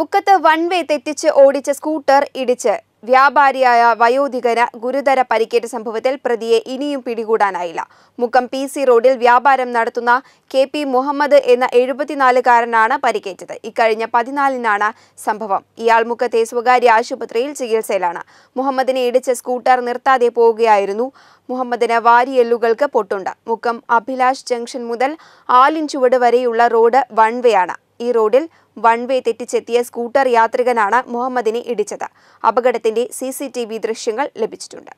മുക്കത്ത് one way തെറ്റിച്ച് ഓടിച്ച സ്കൂട്ടർ ഇടിച്ച് വ്യാപാരിയായ വയോധികന ഗുരുതര പരിക്കേറ്റ സംഭവത്തിൽ പ്രതിയെ ഇനിയും പിടികൂടാനായില്ല മുക്കം പി സി റോഡിൽ വ്യാപാരം നടത്തുന്ന കെ പി മുഹമ്മദ് എന്ന എഴുപത്തിനാലുകാരനാണ് പരിക്കേറ്റത് ഇക്കഴിഞ്ഞ പതിനാലിനാണ് സംഭവം ഇയാൾ മുക്കത്തെ സ്വകാര്യ ആശുപത്രിയിൽ ചികിത്സയിലാണ് മുഹമ്മദിനെ ഇടിച്ച സ്കൂട്ടർ നിർത്താതെ പോവുകയായിരുന്നു മുഹമ്മദിന് വാരിയെല്ലുകൾക്ക് പൊട്ടുണ്ട് മുക്കം അഭിലാഷ് ജംഗ്ഷൻ മുതൽ ചുവട് വരെയുള്ള റോഡ് വൺ ആണ് ഈ റോഡിൽ വൺ വേ തെറ്റിച്ചെത്തിയ സ്കൂട്ടർ യാത്രികനാണ് മുഹമ്മദിനെ ഇടിച്ചത് അപകടത്തിന്റെ സി ദൃശ്യങ്ങൾ ലഭിച്ചിട്ടുണ്ട്